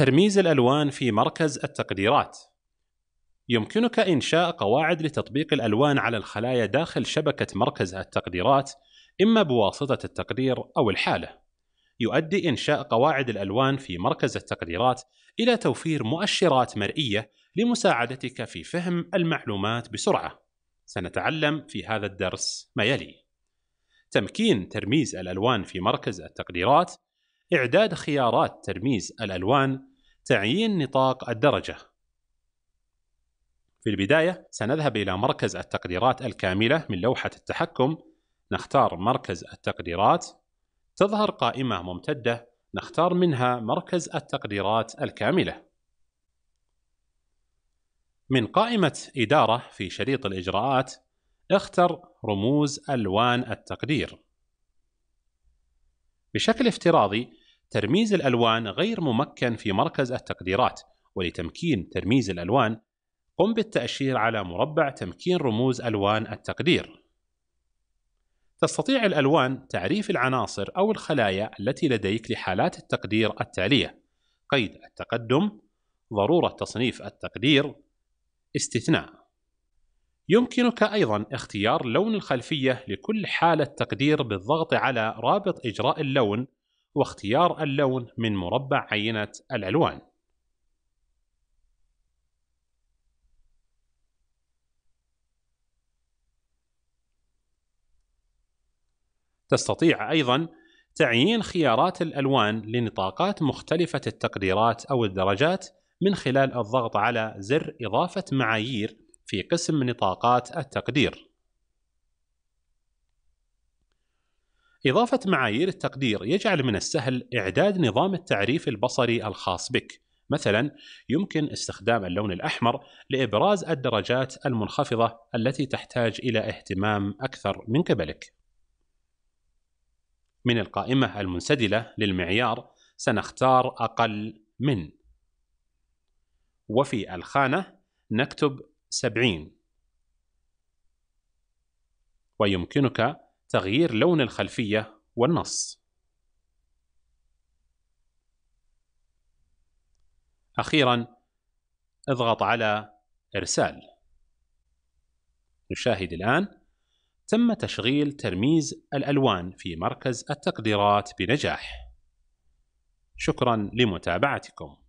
ترميز الألوان في مركز التقديرات يمكنك إنشاء قواعد لتطبيق الألوان على الخلايا داخل شبكة مركز التقديرات إما بواسطة التقدير أو الحالة. يؤدي إنشاء قواعد الألوان في مركز التقديرات إلى توفير مؤشرات مرئية لمساعدتك في فهم المعلومات بسرعة. سنتعلم في هذا الدرس ما يلي: تمكين ترميز الألوان في مركز التقديرات، إعداد خيارات ترميز الألوان، تعيين نطاق الدرجة. في البداية سنذهب إلى مركز التقديرات الكاملة من لوحة التحكم، نختار مركز التقديرات، تظهر قائمة ممتدة نختار منها مركز التقديرات الكاملة. من قائمة إدارة في شريط الإجراءات، اختر رموز ألوان التقدير. بشكل افتراضي ترميز الألوان غير ممكن في مركز التقديرات ولتمكين ترميز الألوان قم بالتأشير على مربع تمكين رموز ألوان التقدير تستطيع الألوان تعريف العناصر أو الخلايا التي لديك لحالات التقدير التالية قيد التقدم ضرورة تصنيف التقدير استثناء يمكنك أيضا اختيار لون الخلفية لكل حالة تقدير بالضغط على رابط إجراء اللون واختيار اللون من مربع عينة الألوان تستطيع أيضا تعيين خيارات الألوان لنطاقات مختلفة التقديرات أو الدرجات من خلال الضغط على زر إضافة معايير في قسم نطاقات التقدير إضافة معايير التقدير يجعل من السهل إعداد نظام التعريف البصري الخاص بك مثلا يمكن استخدام اللون الأحمر لإبراز الدرجات المنخفضة التي تحتاج إلى اهتمام أكثر من قبلك من القائمة المنسدلة للمعيار سنختار أقل من وفي الخانة نكتب 70 ويمكنك تغيير لون الخلفية والنص أخيرا اضغط على إرسال نشاهد الآن تم تشغيل ترميز الألوان في مركز التقديرات بنجاح شكرا لمتابعتكم